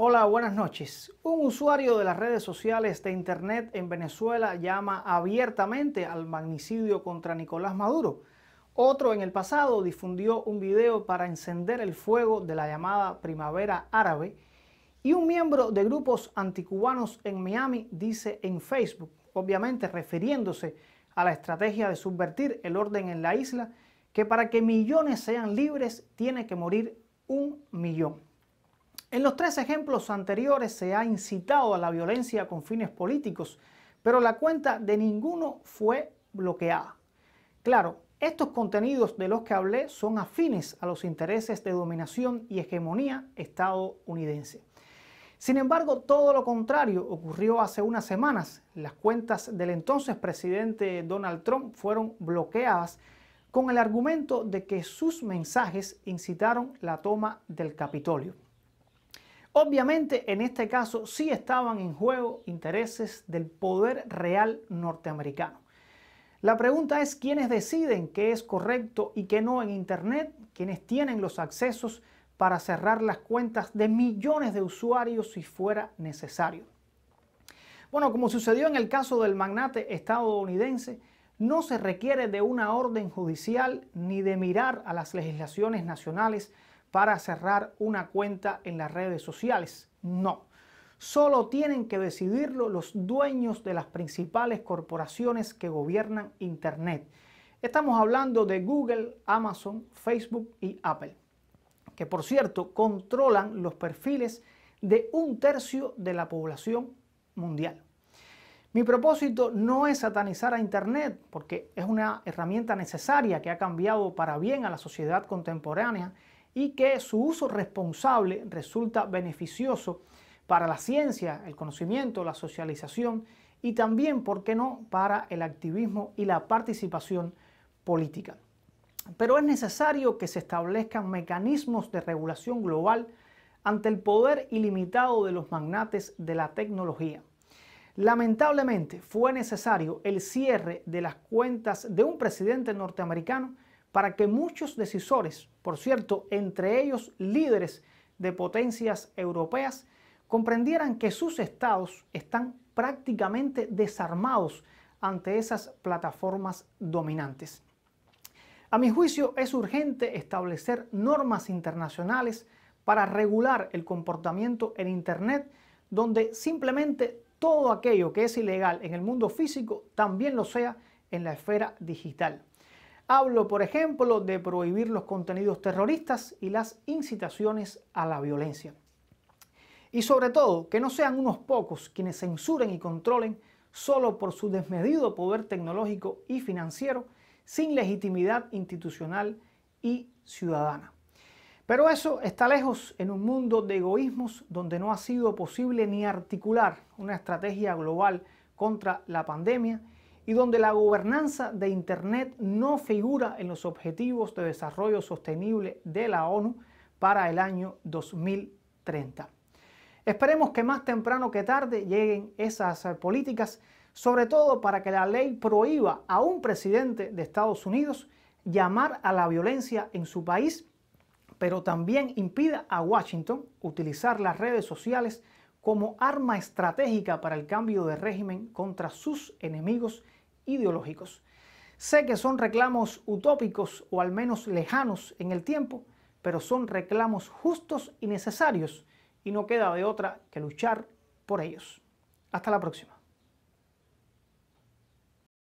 Hola, buenas noches. Un usuario de las redes sociales de Internet en Venezuela llama abiertamente al magnicidio contra Nicolás Maduro. Otro en el pasado difundió un video para encender el fuego de la llamada primavera árabe. Y un miembro de grupos anticubanos en Miami dice en Facebook, obviamente refiriéndose a la estrategia de subvertir el orden en la isla, que para que millones sean libres tiene que morir un millón. En los tres ejemplos anteriores se ha incitado a la violencia con fines políticos, pero la cuenta de ninguno fue bloqueada. Claro, estos contenidos de los que hablé son afines a los intereses de dominación y hegemonía estadounidense. Sin embargo, todo lo contrario ocurrió hace unas semanas. Las cuentas del entonces presidente Donald Trump fueron bloqueadas con el argumento de que sus mensajes incitaron la toma del Capitolio. Obviamente, en este caso sí estaban en juego intereses del poder real norteamericano. La pregunta es quiénes deciden qué es correcto y qué no en Internet, quiénes tienen los accesos para cerrar las cuentas de millones de usuarios si fuera necesario. Bueno, como sucedió en el caso del magnate estadounidense, no se requiere de una orden judicial ni de mirar a las legislaciones nacionales para cerrar una cuenta en las redes sociales. No. Solo tienen que decidirlo los dueños de las principales corporaciones que gobiernan Internet. Estamos hablando de Google, Amazon, Facebook y Apple, que por cierto controlan los perfiles de un tercio de la población mundial. Mi propósito no es satanizar a Internet, porque es una herramienta necesaria que ha cambiado para bien a la sociedad contemporánea y que su uso responsable resulta beneficioso para la ciencia, el conocimiento, la socialización y también, ¿por qué no?, para el activismo y la participación política. Pero es necesario que se establezcan mecanismos de regulación global ante el poder ilimitado de los magnates de la tecnología. Lamentablemente fue necesario el cierre de las cuentas de un presidente norteamericano para que muchos decisores, por cierto, entre ellos líderes de potencias europeas, comprendieran que sus estados están prácticamente desarmados ante esas plataformas dominantes. A mi juicio es urgente establecer normas internacionales para regular el comportamiento en Internet, donde simplemente todo aquello que es ilegal en el mundo físico también lo sea en la esfera digital. Hablo, por ejemplo, de prohibir los contenidos terroristas y las incitaciones a la violencia. Y sobre todo, que no sean unos pocos quienes censuren y controlen solo por su desmedido poder tecnológico y financiero, sin legitimidad institucional y ciudadana. Pero eso está lejos en un mundo de egoísmos donde no ha sido posible ni articular una estrategia global contra la pandemia y donde la gobernanza de Internet no figura en los Objetivos de Desarrollo Sostenible de la ONU para el año 2030. Esperemos que más temprano que tarde lleguen esas eh, políticas, sobre todo para que la ley prohíba a un presidente de Estados Unidos llamar a la violencia en su país, pero también impida a Washington utilizar las redes sociales como arma estratégica para el cambio de régimen contra sus enemigos ideológicos. Sé que son reclamos utópicos o al menos lejanos en el tiempo, pero son reclamos justos y necesarios y no queda de otra que luchar por ellos. Hasta la próxima.